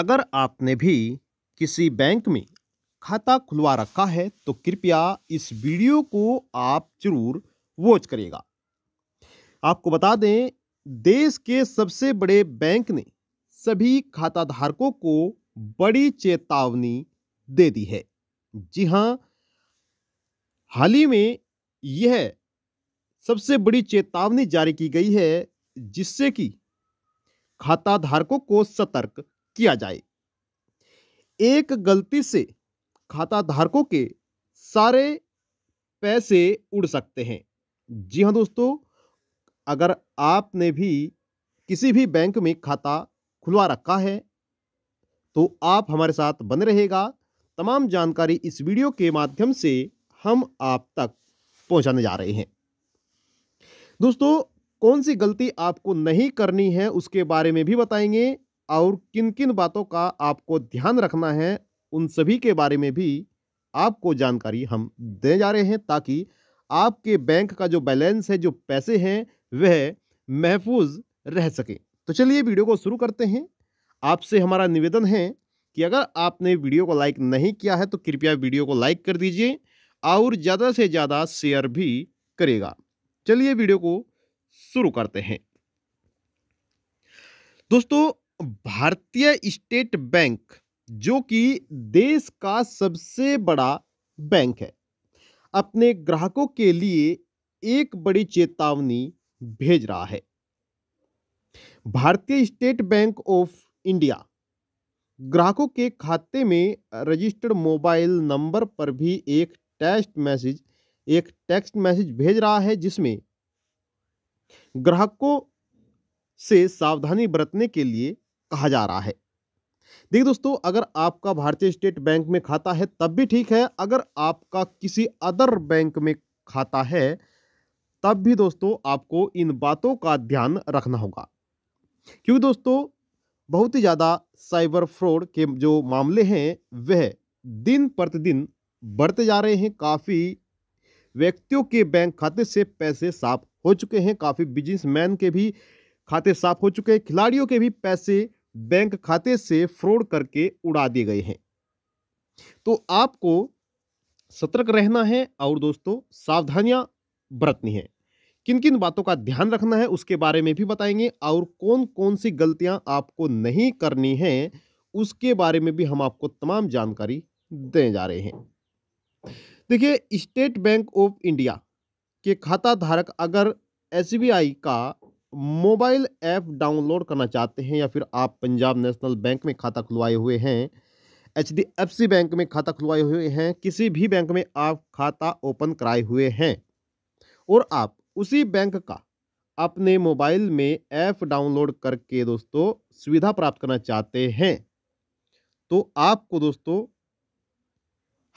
अगर आपने भी किसी बैंक में खाता खुलवा रखा है तो कृपया इस वीडियो को आप जरूर वॉच करिएगा आपको बता दें देश के सबसे बड़े बैंक ने सभी खाता धारकों को बड़ी चेतावनी दे दी है जी हां हाल ही में यह सबसे बड़ी चेतावनी जारी की गई है जिससे कि खाताधारकों को सतर्क किया जाए एक गलती से खाता धारकों के सारे पैसे उड़ सकते हैं जी हाँ दोस्तों अगर आपने भी किसी भी बैंक में खाता खुलवा रखा है तो आप हमारे साथ बने रहेगा तमाम जानकारी इस वीडियो के माध्यम से हम आप तक पहुंचाने जा रहे हैं दोस्तों कौन सी गलती आपको नहीं करनी है उसके बारे में भी बताएंगे और किन किन बातों का आपको ध्यान रखना है उन सभी के बारे में भी आपको जानकारी हम दे जा रहे हैं ताकि आपके बैंक का जो बैलेंस है जो पैसे हैं वह महफूज रह सके तो चलिए वीडियो को शुरू करते हैं आपसे हमारा निवेदन है कि अगर आपने वीडियो को लाइक नहीं किया है तो कृपया वीडियो को लाइक कर दीजिए और ज़्यादा से ज़्यादा शेयर भी करेगा चलिए वीडियो को शुरू करते हैं दोस्तों भारतीय स्टेट बैंक जो कि देश का सबसे बड़ा बैंक है अपने ग्राहकों के लिए एक बड़ी चेतावनी भेज रहा है भारतीय स्टेट बैंक ऑफ इंडिया ग्राहकों के खाते में रजिस्टर्ड मोबाइल नंबर पर भी एक टेक्स्ट मैसेज एक टेक्स्ट मैसेज भेज रहा है जिसमें ग्राहकों से सावधानी बरतने के लिए कहा जा रहा है देखिए दोस्तों अगर आपका भारतीय स्टेट बैंक में खाता है तब भी ठीक है अगर आपका किसी अदर बैंक में खाता है तब भी दोस्तों आपको इन बातों का ध्यान रखना होगा क्योंकि दोस्तों बहुत ही ज़्यादा साइबर फ्रॉड के जो मामले हैं वह दिन प्रतिदिन बढ़ते जा रहे हैं काफ़ी व्यक्तियों के बैंक खाते से पैसे साफ हो चुके हैं काफ़ी बिजनेसमैन के भी खाते साफ हो चुके हैं खिलाड़ियों के भी पैसे बैंक खाते से फ्रॉड करके उड़ा दिए गए हैं तो आपको सतर्क रहना है और दोस्तों सावधानियां बरतनी है किन किन बातों का ध्यान रखना है उसके बारे में भी बताएंगे और कौन कौन सी गलतियां आपको नहीं करनी है उसके बारे में भी हम आपको तमाम जानकारी देने जा रहे हैं देखिए स्टेट बैंक ऑफ इंडिया के खाता धारक अगर एसबीआई का मोबाइल ऐप डाउनलोड करना चाहते हैं या फिर आप पंजाब नेशनल बैंक में खाता खुलवाए हुए हैं एच बैंक में खाता खुलवाए हुए हैं किसी भी बैंक में आप खाता ओपन कराए हुए हैं और आप उसी बैंक का अपने मोबाइल में ऐप डाउनलोड करके दोस्तों सुविधा प्राप्त करना चाहते हैं तो आपको दोस्तों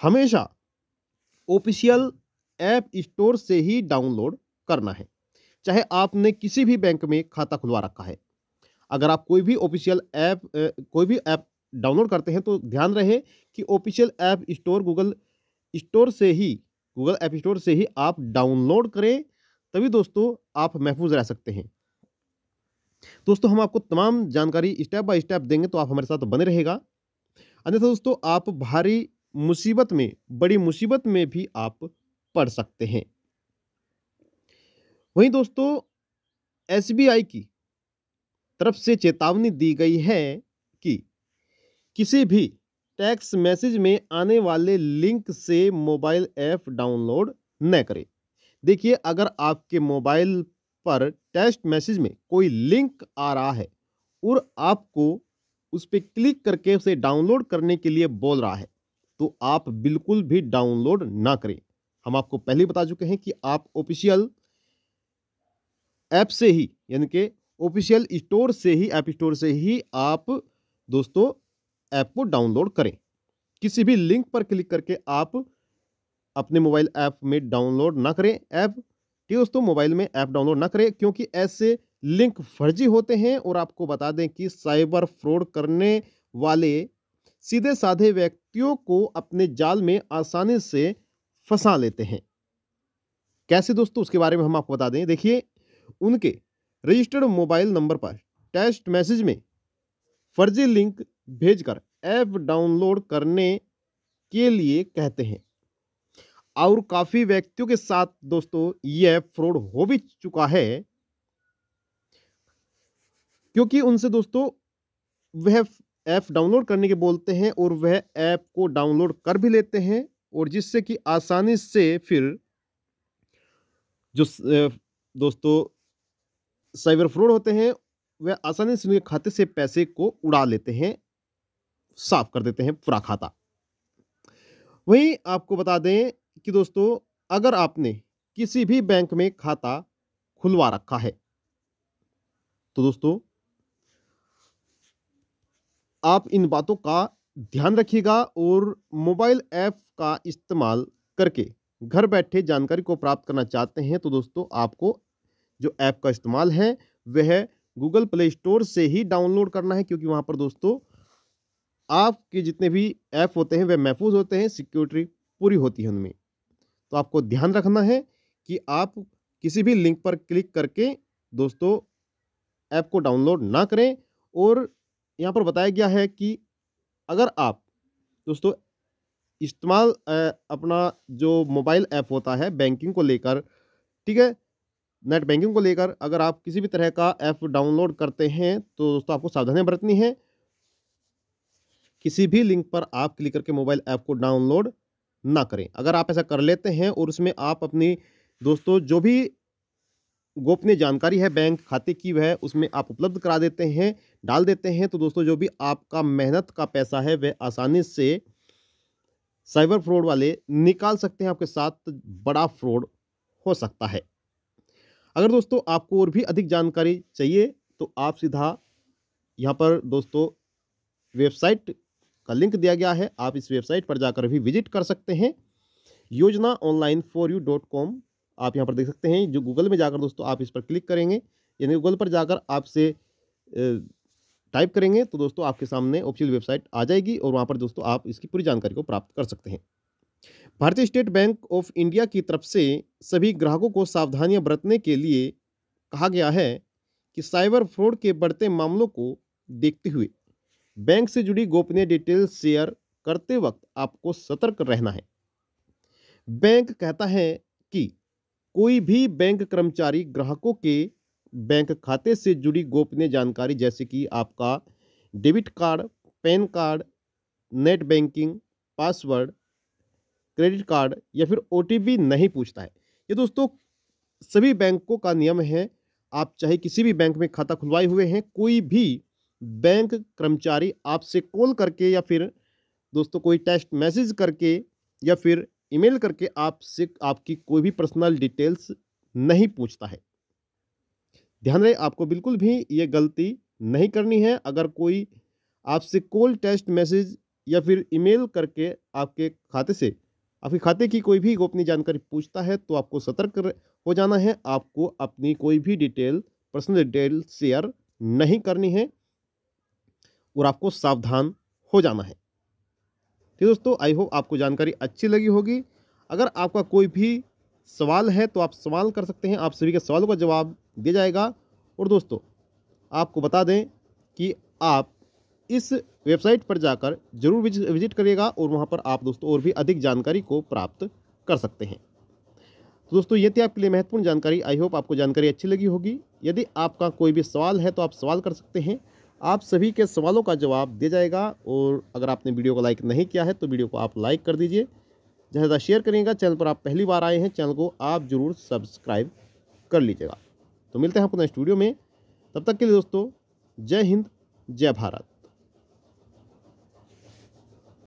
हमेशा ऑफिशियल ऐप स्टोर से ही डाउनलोड करना है चाहे आपने किसी भी बैंक में खाता खुलवा रखा है अगर आप कोई भी ऑफिशियल ऐप कोई भी ऐप डाउनलोड करते हैं तो ध्यान रहे कि official app store Google store से ही गूगल ऐप स्टोर से ही आप डाउनलोड करें तभी दोस्तों आप महफूज रह सकते हैं दोस्तों हम आपको तमाम जानकारी स्टेप बाय स्टेप देंगे तो आप हमारे साथ बने रहेगा अन्यथा दोस्तों आप भारी मुसीबत में बड़ी मुसीबत में भी आप पढ़ सकते हैं वहीं दोस्तों एसबीआई की तरफ से चेतावनी दी गई है कि किसी भी टैक्स मैसेज में आने वाले लिंक से मोबाइल ऐप डाउनलोड न करें देखिए अगर आपके मोबाइल पर टेस्ट मैसेज में कोई लिंक आ रहा है और आपको उस पर क्लिक करके उसे डाउनलोड करने के लिए बोल रहा है तो आप बिल्कुल भी डाउनलोड ना करें हम आपको पहले बता चुके हैं कि आप ऑफिशियल ऐप से ही यानी कि ऑफिशियल स्टोर से ही ऐप स्टोर से ही आप दोस्तों ऐप को डाउनलोड करें किसी भी लिंक पर क्लिक करके आप अपने मोबाइल ऐप में डाउनलोड ना करें ऐप कि दोस्तों मोबाइल में ऐप डाउनलोड ना करें क्योंकि ऐसे लिंक फर्जी होते हैं और आपको बता दें कि साइबर फ्रॉड करने वाले सीधे साधे व्यक्तियों को अपने जाल में आसानी से फंसा लेते हैं कैसे दोस्तों उसके बारे में हम आपको बता दें देखिए उनके रजिस्टर्ड मोबाइल नंबर पर टेस्ट मैसेज में फर्जी लिंक भेजकर ऐप डाउनलोड करने के लिए कहते हैं और काफ़ी व्यक्तियों के साथ दोस्तों यह फ्रॉड हो भी चुका है क्योंकि उनसे दोस्तों वह ऐप डाउनलोड करने के बोलते हैं और वह ऐप को डाउनलोड कर भी लेते हैं और जिससे कि आसानी से फिर जो दोस्तों साइबर फ्रॉड होते हैं वह आसानी से उनके खाते से पैसे को उड़ा लेते हैं साफ कर देते हैं पूरा खाता वहीं आपको बता दें कि दोस्तों अगर आपने किसी भी बैंक में खाता खुलवा रखा है तो दोस्तों आप इन बातों का ध्यान रखिएगा और मोबाइल ऐप का इस्तेमाल करके घर बैठे जानकारी को प्राप्त करना चाहते हैं तो दोस्तों आपको जो ऐप का इस्तेमाल है वह गूगल प्ले स्टोर से ही डाउनलोड करना है क्योंकि वहाँ पर दोस्तों आपके जितने भी ऐप होते हैं वह महफूज होते हैं सिक्योरिटी पूरी होती है उनमें तो आपको ध्यान रखना है कि आप किसी भी लिंक पर क्लिक करके दोस्तों ऐप को डाउनलोड ना करें और यहाँ पर बताया गया है कि अगर आप दोस्तों इस्तेमाल अपना जो मोबाइल ऐप होता है बैंकिंग को लेकर ठीक है नेट बैंकिंग को लेकर अगर आप किसी भी तरह का ऐप डाउनलोड करते हैं तो दोस्तों आपको सावधानी बरतनी है किसी भी लिंक पर आप क्लिक करके मोबाइल ऐप को डाउनलोड ना करें अगर आप ऐसा कर लेते हैं और उसमें आप अपनी दोस्तों जो भी गोपनीय जानकारी है बैंक खाते की वह उसमें आप उपलब्ध करा देते हैं डाल देते हैं तो दोस्तों जो भी आपका मेहनत का पैसा है वह आसानी से साइबर फ्रॉड वाले निकाल सकते हैं आपके साथ बड़ा फ्रॉड हो सकता है अगर दोस्तों आपको और भी अधिक जानकारी चाहिए तो आप सीधा यहाँ पर दोस्तों वेबसाइट का लिंक दिया गया है आप इस वेबसाइट पर जाकर भी विजिट कर सकते हैं योजना online for you dot com आप यहाँ पर देख सकते हैं जो गूगल में जाकर दोस्तों आप इस पर क्लिक करेंगे यानी गूगल पर जाकर आपसे टाइप करेंगे तो दोस्तों आपके सामने ऑफिशियल वेबसाइट आ जाएगी और वहाँ पर दोस्तों आप इसकी पूरी जानकारी को प्राप्त कर सकते हैं भारतीय स्टेट बैंक ऑफ इंडिया की तरफ से सभी ग्राहकों को सावधानियां बरतने के लिए कहा गया है कि साइबर फ्रॉड के बढ़ते मामलों को देखते हुए बैंक से जुड़ी गोपनीय डिटेल शेयर करते वक्त आपको सतर्क रहना है बैंक कहता है कि कोई भी बैंक कर्मचारी ग्राहकों के बैंक खाते से जुड़ी गोपनीय जानकारी जैसे कि आपका debit card pan card net banking password credit card या फिर ओ नहीं पूछता है ये दोस्तों सभी बैंकों का नियम है आप चाहे किसी भी बैंक में खाता खुलवाए हुए हैं कोई भी बैंक कर्मचारी आपसे कॉल करके या फिर दोस्तों कोई टेस्ट मैसेज करके या फिर ईमेल करके आपसे आपकी कोई भी पर्सनल डिटेल्स नहीं पूछता है ध्यान रहे आपको बिल्कुल भी ये गलती नहीं करनी है अगर कोई आपसे कॉल टेस्ट मैसेज या फिर ईमेल करके आपके खाते से आपके खाते की कोई भी गोपनीय जानकारी पूछता है तो आपको सतर्क हो जाना है आपको अपनी कोई भी डिटेल पर्सनल डिटेल शेयर नहीं करनी है और आपको सावधान हो जाना है ठीक दोस्तों आई होप आपको जानकारी अच्छी लगी होगी अगर आपका कोई भी सवाल है तो आप सवाल कर सकते हैं आप सभी के सवालों का जवाब दिया जाएगा और दोस्तों आपको बता दें कि आप इस वेबसाइट पर जाकर जरूर विजिट करिएगा और वहाँ पर आप दोस्तों और भी अधिक जानकारी को प्राप्त कर सकते हैं तो दोस्तों ये थी आपके लिए महत्वपूर्ण जानकारी आई होप आपको जानकारी अच्छी लगी होगी यदि आपका कोई भी सवाल है तो आप सवाल कर सकते हैं आप सभी के सवालों का जवाब दिया जाएगा और अगर आपने वीडियो को लाइक नहीं किया है तो वीडियो को आप लाइक कर दीजिए ज़्यादा ज़्यादा शेयर करिएगा चैनल पर आप पहली बार आए हैं चैनल को आप ज़रूर सब्सक्राइब कर लीजिएगा तो मिलते हैं आपको नेक्स्ट वीडियो में तब तक के लिए दोस्तों जय हिंद जय भारत